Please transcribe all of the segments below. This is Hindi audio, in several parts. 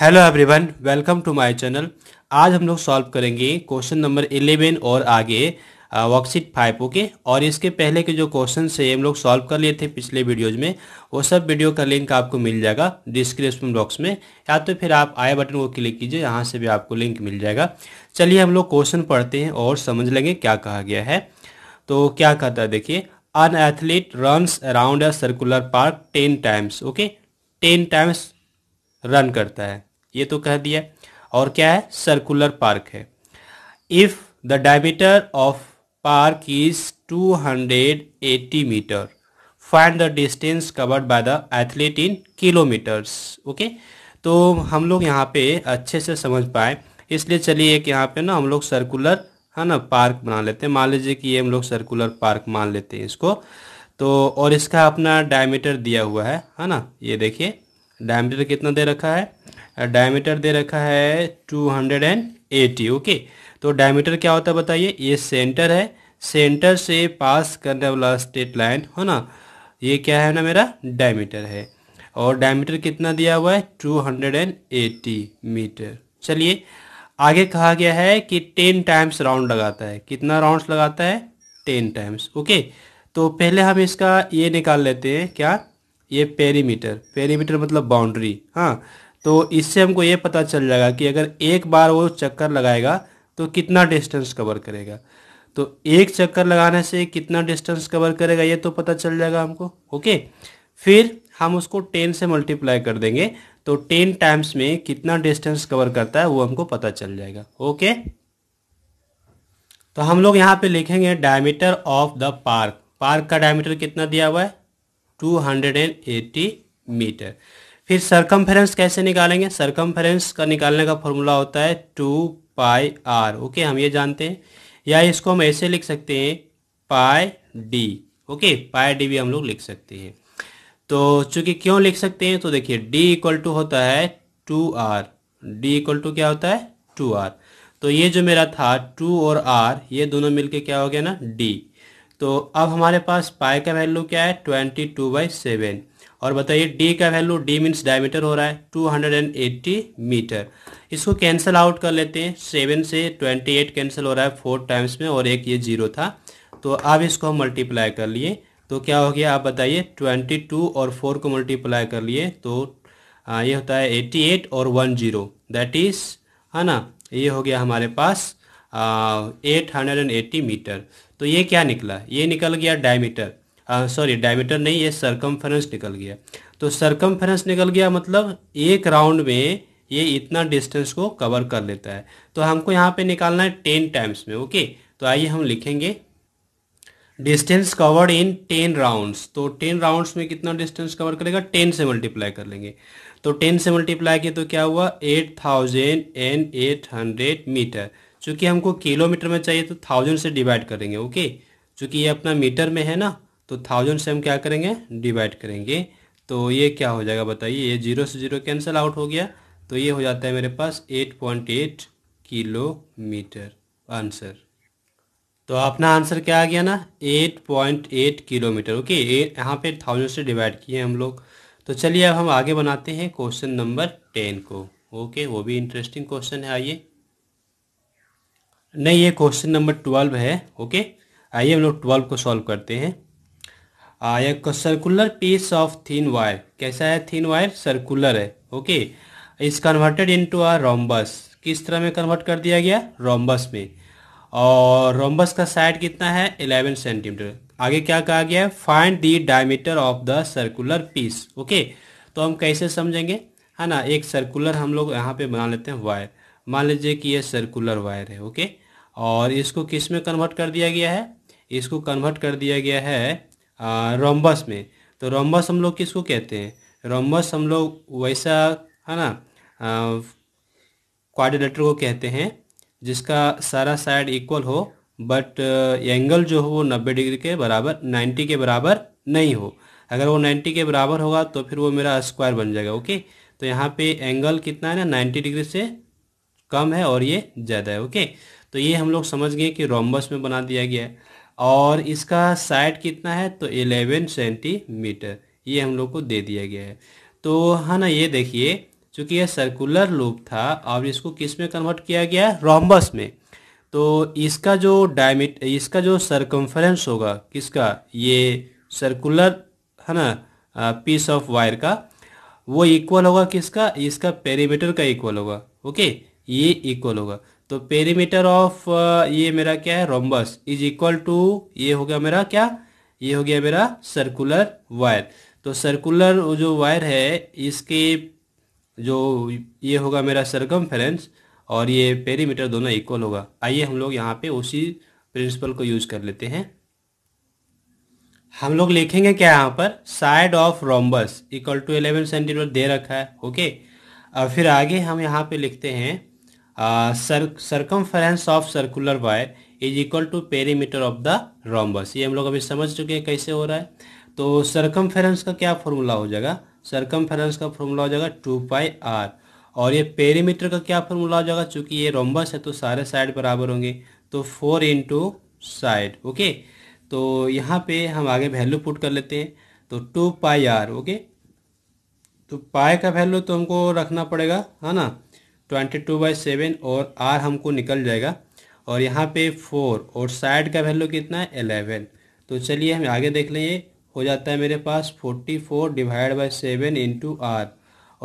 Hello everyone welcome to my channel आज हम लोग सॉल्व करेंगे क्वेश्चन नंबर 11 और आगे वर्कशीट फाइव ओके और इसके पहले के जो क्वेश्चन है हम लोग सॉल्व कर लिए थे पिछले वीडियोज में वो सब वीडियो का लिंक आपको मिल जाएगा डिस्क्रिप्शन बॉक्स में या तो फिर आप आई बटन को क्लिक कीजिए यहाँ से भी आपको लिंक मिल जाएगा चलिए हम लोग क्वेश्चन पढ़ते हैं और समझ लेंगे क्या कहा गया है तो क्या कहता है देखिए an athlete runs around a circular park ten times okay ten times run करता है ये तो कह दिया और क्या है सर्कुलर पार्क है if the diameter of park is 280 meter find the distance covered by the athlete in kilometers okay तो हम लोग यहाँ पे अच्छे से समझ पाए इसलिए चलिए एक यहाँ पे ना हम लोग सर्कुलर है ना पार्क बना लेते हैं मान लीजिए कि ये हम लोग सर्कुलर पार्क मान लेते हैं इसको तो और इसका अपना डायमीटर दिया हुआ है है ना ये देखिए डायमीटर कितना दे रखा है डायमीटर दे रखा है two hundred and eighty okay तो डायमीटर क्या होता है बताइए ये सेंटर है सेंटर से पास करने वाला स्ट्रेट लाइन हो ना ये क्या है ना मेरा डायमीटर है और डायमीटर कितना दिया हुआ है two hundred and eighty meter चलिए आगे कहा गया है कि टेन टाइम्स राउंड लगाता है कितना राउंड्स लगाता है टेन टाइम्स ओके तो पहले हम इसका ये निकाल लेते हैं क्या ये पेरीमीटर पेरीमीटर मतलब बाउंड्री हाँ तो इससे हमको ये पता चल जाएगा कि अगर एक बार वो चक्कर लगाएगा तो कितना डिस्टेंस कवर करेगा तो एक चक्कर लगाने से कितना डिस्टेंस कवर करेगा ये तो पता चल जाएगा हमको ओके फिर हम उसको टेन से मल्टीप्लाई कर देंगे तो टेन टाइम्स में कितना डिस्टेंस कवर करता है वो हमको पता चल जाएगा ओके तो हम लोग यहाँ पे लिखेंगे diameter of the park park का डायमीटर कितना दिया हुआ है 280 मीटर फिर सरकमफेरेंस कैसे निकालेंगे सरकमफेरेंस का निकालने का फॉर्मूला होता है टू पाई आर ओके हम ये जानते हैं या इसको हम ऐसे लिख सकते हैं pi D okay pi D भी हम लोग लिख सकते हैं तो चूंकि क्यों लिख सकते हैं तो देखिए डी इक्वल टू होता है two R D equal to क्या होता है टू आर तो ये जो मेरा था टू और आर ये दोनों मिलके क्या हो गया ना डी तो अब हमारे पास पाई का वैल्यू क्या है ट्वेंटी टू बाई सेवन और बताइए डी का वैल्यू डी मीन्स डायमीटर हो रहा है 280 मीटर इसको कैंसिल आउट कर लेते हैं सेवन से 28 कैंसिल हो रहा है फोर टाइम्स में और एक ये जीरो था तो अब इसको हम मल्टीप्लाई कर लिए तो क्या हो गया आप बताइए 22 और 4 को मल्टीप्लाई कर लिए तो आ, ये होता है 88 और 10 जीरो दैट इज़ है ना ये हो गया हमारे पास eight hundred and eighty meter तो ये क्या निकला ये निकल गया डायमीटर सॉरी डायमीटर नहीं ये सरकमफ्रेंस निकल गया तो सरकमफ्रेंस निकल गया मतलब एक राउंड में ये इतना डिस्टेंस को कवर कर लेता है तो हमको यहाँ पे निकालना है टेन टाइम्स में ओके तो आइए हम लिखेंगे distance covered in ten rounds तो टेन राउंड्स में कितना डिस्टेंस कवर करेगा टेन से मल्टीप्लाई कर लेंगे तो टेन से मल्टीप्लाई किए तो क्या हुआ eight thousand and eight hundred meter चूंकि हमको किलोमीटर में चाहिए तो थाउजेंड से डिवाइड करेंगे ओके चूंकि ये अपना मीटर में है ना तो थाउजेंड से हम क्या करेंगे डिवाइड करेंगे तो ये क्या हो जाएगा बताइए ये जीरो से जीरो कैंसिल आउट हो गया तो ये हो जाता है मेरे पास eight point eight kilometer answer तो अपना आंसर क्या आ गया ना eight point eight kilometer okay यहाँ पे थाउजेंड से डिवाइड किए हम लोग तो चलिए अब हम आगे बनाते हैं क्वेश्चन नंबर टेन को ओके वो भी इंटरेस्टिंग क्वेश्चन है आइए नहीं ये क्वेश्चन नंबर ट्वेल्व है ओके आइए हम लोग ट्वेल्व को सॉल्व करते हैं एक circular piece of thin wire कैसा है थीन वायर सर्कुलर है okay is converted into a rhombus किस तरह में कन्वर्ट कर दिया गया रोम्बस में और रोम्बस का साइड कितना है 11 सेंटीमीटर आगे क्या कहा गया है find the diameter of the circular piece okay तो हम कैसे समझेंगे है ना एक सर्कुलर हम लोग यहाँ पे बना लेते हैं वायर मान लीजिए कि यह सर्कुलर वायर है ओके और इसको किस में कन्वर्ट कर दिया गया है इसको कन्वर्ट कर दिया गया है रोम्बस में तो रोम्बस हम लोग किसको कहते हैं रोम्बस हम लोग वैसा है ना क्वाड्रिलेटर को कहते हैं जिसका सारा साइड इक्वल हो बट एंगल जो हो वो नब्बे डिग्री के बराबर नाइन्टी के बराबर नहीं हो अगर वो नाइन्टी के बराबर होगा तो फिर वो मेरा स्क्वायर बन जाएगा ओके तो यहाँ पे एंगल कितना है ना नाइन्टी डिग्री से कम है और ये ज़्यादा है ओके तो ये हम लोग समझ गए कि रोम्बस में बना दिया गया है और इसका साइड कितना है तो एलेवन सेंटीमीटर ये हम लोग को दे दिया गया है तो है हाँ ना ये देखिए चूँकि यह सर्कुलर लूप था और इसको किस में कन्वर्ट किया गया है रोम्बस में तो इसका जो डायमी इसका जो सरकमफ्रेंस होगा किसका ये सर्कुलर है ना पीस ऑफ वायर का वो इक्वल होगा किसका इसका पेरीमीटर का इक्वल होगा ओके ये इक्वल होगा तो पेरीमीटर ऑफ uh, ये मेरा क्या है रोम्बस इज इक्वल टू ये हो गया मेरा क्या ये हो गया मेरा सर्कुलर वायर तो सर्कुलर जो वायर है इसके जो ये होगा मेरा सरगम और ये पेरीमीटर दोनों इक्वल होगा आइए हम लोग यहाँ पे उसी प्रिंसिपल को यूज कर लेते हैं हम लोग लिखेंगे क्या यहाँ पर side of rhombus equal to eleven centimeter दे रखा है ओके और फिर आगे हम यहाँ पे लिखते हैं circumference of circular wire is equal to perimeter of the rhombus ये हम लोग अभी समझ चुके हैं कैसे हो रहा है तो सरकमफ्रेंस का क्या फॉर्मूला हो जाएगा सरकमफ्रेंस का फॉर्मूला हो जाएगा टू पाई आर और ये पेरीमीटर का क्या फॉर्मूला हो जाएगा चूंकि ये रोम्बस है तो सारे साइड बराबर होंगे तो फोर इंटू साइड ओके तो यहाँ पे हम आगे वैल्यू पुट कर लेते हैं तो टू पाई आर ओके तो पाई का वैल्यू तो हमको रखना पड़ेगा है ना ट्वेंटी टू बाई सेवन और आर हमको निकल जाएगा और यहाँ पे फोर और साइड का वैल्यू कितना है एलेवन तो चलिए हम आगे देख लेंगे हो जाता है मेरे पास forty four divide by seven into R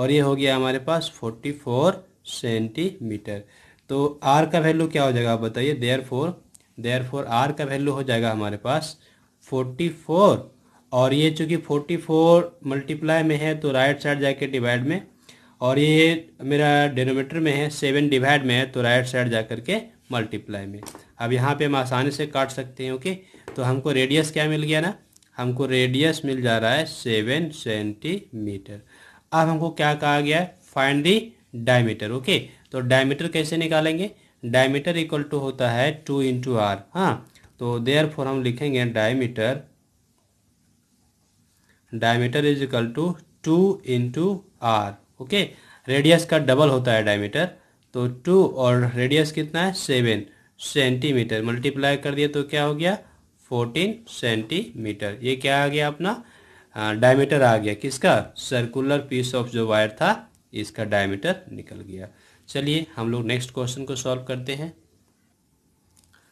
और ये हो गया हमारे पास फोर्टी फोर सेंटीमीटर तो आर का वैल्यू क्या हो जाएगा आप बताइए therefore therefore R का वैल्यू हो जाएगा हमारे पास फोर्टी फोर और ये चूँकि फोर्टी फोर मल्टीप्लाई में है तो राइट साइड जाके डिवाइड में और ये मेरा डेनोमीटर में है सेवन डिवाइड में है तो राइट साइड जा कर के मल्टीप्लाई में अब यहाँ पे हम आसानी से काट सकते हैं ओके तो हमको रेडियस क्या मिल गया ना हमको रेडियस मिल जा रहा है सेवन सेंटीमीटर अब हमको क्या कहा गया है फाइंड दी डायमीटर ओके तो डायमीटर कैसे निकालेंगे डायमीटर इक्वल टू होता है टू इंटू आर हाँ तो देयर फोर हम लिखेंगे diameter diameter is equal to two into R okay radius का डबल होता है डायमीटर तो टू और रेडियस कितना है सेवन सेंटीमीटर मल्टीप्लाई कर दिया तो क्या हो गया फोर्टीन सेंटीमीटर ये क्या आ गया अपना डायमीटर आ गया किसका सर्कुलर पीस ऑफ जो वायर था इसका डायमीटर निकल गया चलिए हम लोग नेक्स्ट क्वेश्चन को सॉल्व करते हैं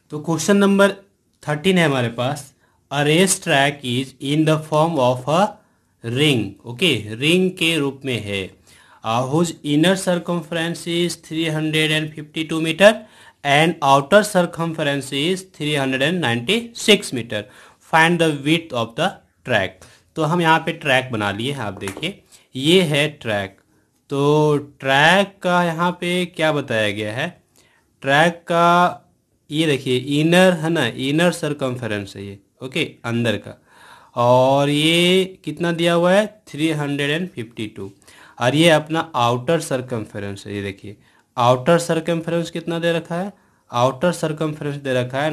तो क्वेश्चन नंबर थर्टीन है हमारे पास a race track is in the form of a ring okay ring के रूप में है inner is three hundred and uh, whose inner circumference is 352 is three hundred and ninety six meter find the width of the track तो हम यहाँ पे ट्रैक बना लिए हैं आप देखिए ये है ट्रैक तो ट्रैक का यहाँ पे क्या बताया गया है ट्रैक का ये देखिए इनर है ना इनर सरकमफेरेंस है ये ओके अंदर का और ये कितना दिया हुआ है three hundred and fifty two और ये अपना आउटर सरकमफ्रेंस है ये देखिए आउटर सरकमफ्रेंस कितना दे रखा है आउटर सरकमफ्रेंस दे रखा है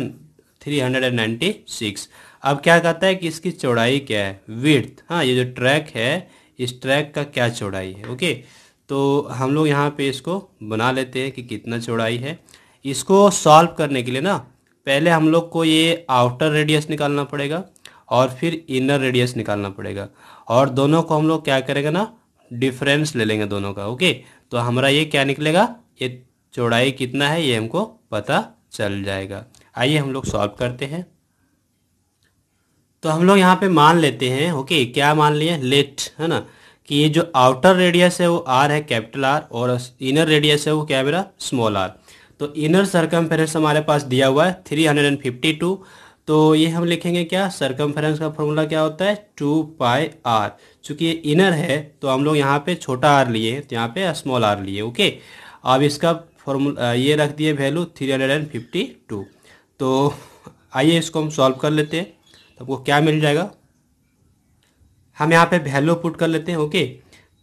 396 अब क्या कहता है कि इसकी चौड़ाई क्या है विर्थ हाँ ये जो ट्रैक है इस ट्रैक का क्या चौड़ाई है ओके तो हम लोग यहाँ पे इसको बना लेते हैं कि कितना चौड़ाई है इसको सॉल्व करने के लिए ना पहले हम लोग को ये आउटर रेडियस निकालना पड़ेगा और फिर इनर रेडियस निकालना पड़ेगा और दोनों को हम लोग क्या करेगा ना डिफरेंस ले लेंगे दोनों का ओके तो हमारा ये क्या निकलेगा ये चौड़ाई कितना है ये हमको पता चल जाएगा आइए हम लोग सॉल्व करते हैं तो हम लोग यहाँ पे मान लेते हैं ओके क्या मान लिए लेट है ना कि ये जो आउटर रेडियस है वो आर है कैपिटल आर और इनर रेडियस है वो क्या मेरा स्मॉल आर तो इनर सरकमफेरेंस हमारे पास दिया हुआ है three hundred and fifty two तो ये हम लिखेंगे क्या सरकमफेरेंस का फॉर्मूला क्या होता है टू पाई आर चूंकि ये इनर है तो हम लोग यहाँ पे छोटा आर लिए तो यहाँ पे स्मॉल आर लिए ओके अब इसका फॉर्मूला ये रख दिए value three hundred and fifty two तो आइए इसको हम सॉल्व कर लेते हैं तो आपको क्या मिल जाएगा हम यहाँ पे वैल्यू पुट कर लेते हैं ओके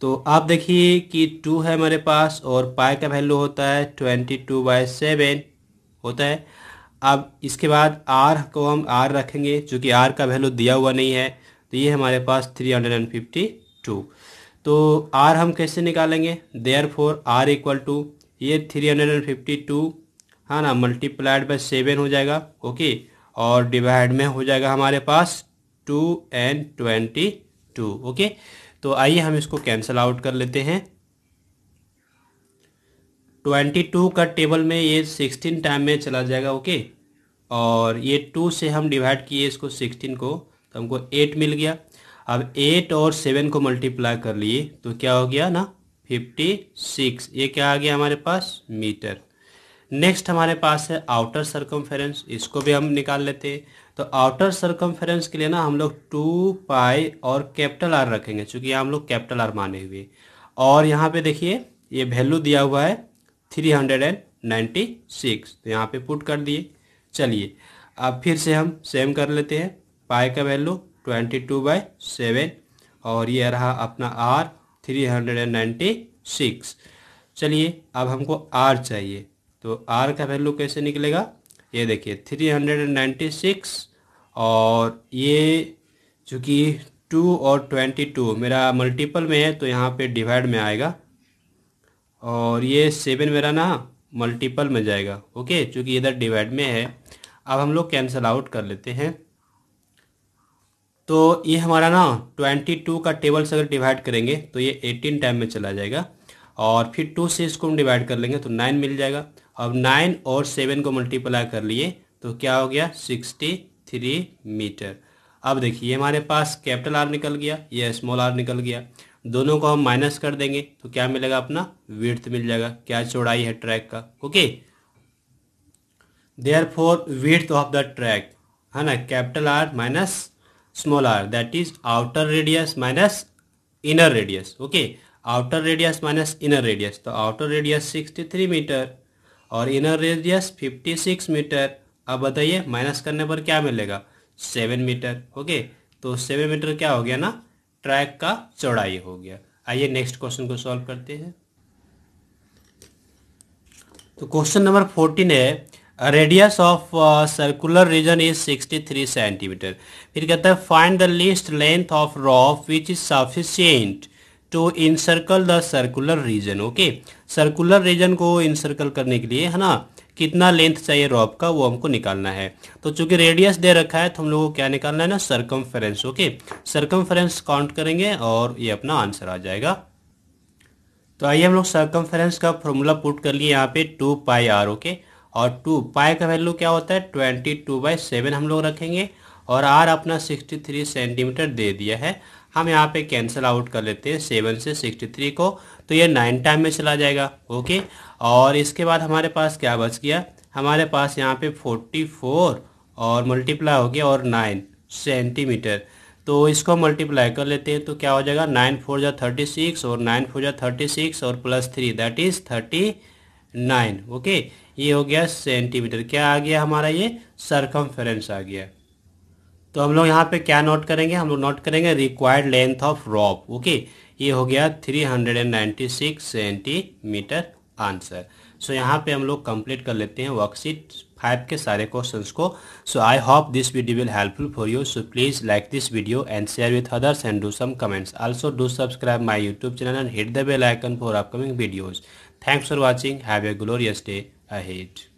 तो आप देखिए कि टू है हमारे पास और पाई का वैल्यू होता है ट्वेंटी टू बाई सेवन होता है अब इसके बाद आर को हम आर रखेंगे चूँकि आर का वैल्यू दिया हुआ नहीं है तो ये हमारे पास three hundred and fifty two तो आर हम कैसे निकालेंगे therefore R equal to ये three hundred and fifty two ना मल्टीप्लाइड बाई सेवन हो जाएगा ओके और डिवाइड में हो जाएगा हमारे पास two and twenty two okay तो आइए हम इसको कैंसिल आउट कर लेते हैं ट्वेंटी टू का टेबल में ये सिक्सटीन टाइम में चला जाएगा ओके और ये टू से हम डिवाइड किए इसको सिक्सटीन को तो हमको एट मिल गया अब एट और सेवन को मल्टीप्लाई कर लिए तो क्या हो गया ना फिफ्टी सिक्स ये क्या आ गया हमारे पास मीटर नेक्स्ट हमारे पास है आउटर सर्कम्फेरेंस इसको भी हम निकाल लेते हैं तो आउटर सर्कम्फेरेंस के लिए ना हम लोग टू पाई और कैपिटल आर रखेंगे क्योंकि हम लोग कैपिटल आर माने हुए और यहाँ पे देखिए ये वैल्यू दिया हुआ है three hundred and ninety six तो यहाँ पे पुट कर दिए चलिए अब फिर से हम सेम कर लेते हैं पाई का value twenty two by seven और ये रहा अपना R three hundred and ninety six चलिए अब हमको आर चाहिए तो आर का वैल्यू कैसे निकलेगा ये देखिए three hundred and ninety six और ये चूँकि टू और ट्वेंटी टू मेरा मल्टीपल में है तो यहाँ पे डिवाइड में आएगा और ये सेवन मेरा ना मल्टीपल में जाएगा ओके चूँकि इधर डिवाइड में है अब हम लोग कैंसिल आउट कर लेते हैं तो ये हमारा ना 22 का टेबल से अगर डिवाइड करेंगे तो ये 18 टाइम में चला जाएगा और फिर 2 से इसको हम डिवाइड कर लेंगे तो 9 मिल जाएगा अब 9 और 7 को मल्टीप्लाई कर लिए तो क्या हो गया 63 मीटर अब देखिए हमारे पास कैपिटल आर निकल गया ये स्मॉल आर निकल गया दोनों को हम माइनस कर देंगे तो क्या मिलेगा अपना विर्थ मिल जाएगा क्या चौड़ाई है ट्रैक का okay therefore width of the track है ना capital R minus smaller that is outer radius minus inner radius okay outer radius minus inner radius तो outer radius 63 मीटर और inner radius 56 मीटर अब बताइए माइनस करने पर क्या मिलेगा सेवन मीटर ओके तो सेवन मीटर क्या हो गया ना ट्रैक का चौड़ाई हो गया आइए नेक्स्ट क्वेश्चन को सॉल्व करते हैं तो क्वेश्चन नंबर फोर्टीन है radius of circular region is 63 centimeter फिर कहता है find the least length of rope which is sufficient to encircle the circular region okay circular region को सर्कल करने के लिए है ना कितना लेंथ चाहिए रॉप का वो हमको निकालना है तो चूंकि रेडियस दे रखा है तो हम लोगों को क्या निकालना है ना सर्कम ओके सर्कम काउंट करेंगे और ये अपना आंसर आ जाएगा तो आइए हम लोग सर्कम का फॉर्मूला पुट कर लिए यहाँ पे two pi R okay okay? और टू पाई का वैल्यू क्या होता है ट्वेंटी टू बाई सेवन हम लोग रखेंगे और आर अपना सिक्सटी थ्री सेंटीमीटर दे दिया है हम यहाँ पे कैंसिल आउट कर लेते हैं सेवन से सिक्सटी थ्री को तो ये नाइन टाइम में चला जाएगा ओके और इसके बाद हमारे पास क्या बच गया हमारे पास यहाँ पे फोर्टी फोर और मल्टीप्लाई हो गया और नाइन सेंटीमीटर तो इसको मल्टीप्लाई कर लेते हैं तो क्या हो जाएगा नाइन फोर जा थर्टी सिक्स और नाइन फोर जा थर्टी सिक्स और plus three that is thirty nine okay ये हो गया सेंटीमीटर क्या आ गया हमारा ये सरकम आ गया तो हम लोग यहाँ पे क्या नोट करेंगे हम लोग नोट करेंगे required length of rope okay ये हो गया 396 सेंटीमीटर आंसर सो यहाँ पे हम लोग कंप्लीट कर लेते हैं वर्कशीट फाइव के सारे क्वेश्चंस को so I hope this video will helpful for you so please like this video and share with others and do some comments also do subscribe my YouTube channel and hit the bell icon for upcoming videos thanks for watching have a glorious day ahead